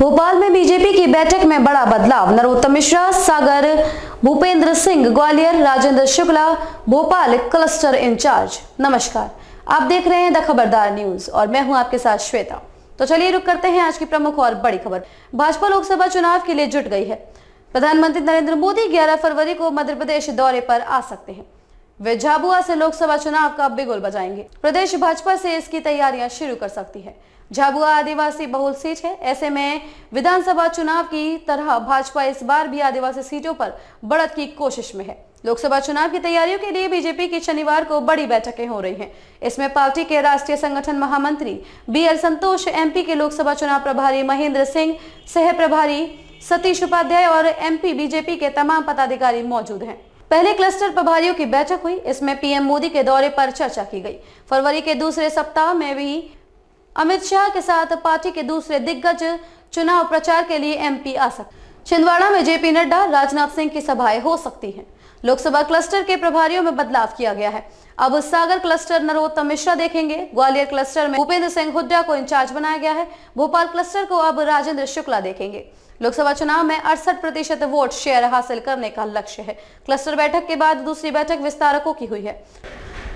भोपाल में बीजेपी की बैठक में बड़ा बदलाव नरोत्तम मिश्रा सागर भूपेंद्र सिंह ग्वालियर राजेंद्र शुक्ला भोपाल क्लस्टर इंचार्ज नमस्कार आप देख रहे हैं द खबरदार न्यूज और मैं हूं आपके साथ श्वेता तो चलिए रुक करते हैं आज की प्रमुख और बड़ी खबर भाजपा लोकसभा चुनाव के लिए जुट गई है प्रधानमंत्री नरेंद्र मोदी ग्यारह फरवरी को मध्य प्रदेश दौरे पर आ सकते हैं वे झाबुआ से लोकसभा चुनाव का बिगुल बजाएंगे प्रदेश भाजपा से इसकी तैयारियां शुरू कर सकती है झाबुआ आदिवासी बहुल सीट है ऐसे में विधानसभा चुनाव की तरह भाजपा इस बार भी आदिवासी सीटों पर बढ़त की कोशिश में है लोकसभा चुनाव की तैयारियों के लिए बीजेपी की शनिवार को बड़ी बैठकें हो रही हैं इसमें पार्टी के राष्ट्रीय संगठन महामंत्री बी एल संतोष एमपी के लोकसभा चुनाव प्रभारी महेंद्र सिंह सह प्रभारी सतीश उपाध्याय और एमपी बीजेपी के तमाम पदाधिकारी मौजूद हैं पहले क्लस्टर प्रभारियों की बैठक हुई इसमें पीएम मोदी के दौरे पर चर्चा की गई फरवरी के दूसरे सप्ताह में भी अमित शाह के साथ पार्टी के दूसरे दिग्गज चुनाव प्रचार के लिए एमपी आ सकते छिंदवाड़ा में जेपी नड्डा राजनाथ सिंह की सभाएं हो सकती हैं लोकसभा क्लस्टर के प्रभारियों में बदलाव किया गया है अब सागर क्लस्टर नरोत्तम मिश्रा देखेंगे ग्वालियर क्लस्टर में भूपेंद्र सिंह हुड्डा को इंचार्ज बनाया गया है भोपाल क्लस्टर को अब राजेंद्र शुक्ला देखेंगे लोकसभा चुनाव में अड़सठ प्रतिशत वोट शेयर हासिल करने का लक्ष्य है क्लस्टर बैठक के बाद दूसरी बैठक विस्तारकों की हुई है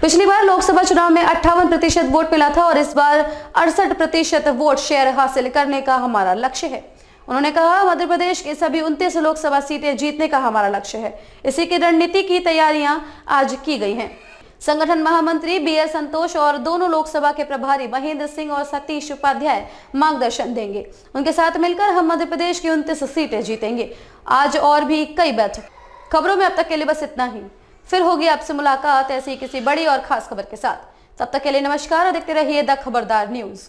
पिछली बार लोकसभा चुनाव में अट्ठावन प्रतिशत वोट मिला था और इस बार अड़सठ प्रतिशत वोट शेयर हासिल करने का हमारा लक्ष्य है उन्होंने कहा मध्य प्रदेश के सभी उन्तीस लोकसभा सीटें जीतने का हमारा लक्ष्य है इसी की रणनीति की तैयारियां आज की गई हैं संगठन महामंत्री बी एस संतोष और दोनों लोकसभा के प्रभारी महेंद्र सिंह और सतीश उपाध्याय मार्गदर्शन देंगे उनके साथ मिलकर हम मध्य प्रदेश की उन्तीस सीटें जीतेंगे आज और भी कई बैठक खबरों में अब तक के लिए बस इतना ही फिर होगी आपसे मुलाकात ऐसी किसी बड़ी और खास खबर के साथ तब तक के लिए नमस्कार और देखते रहिए द खबरदार न्यूज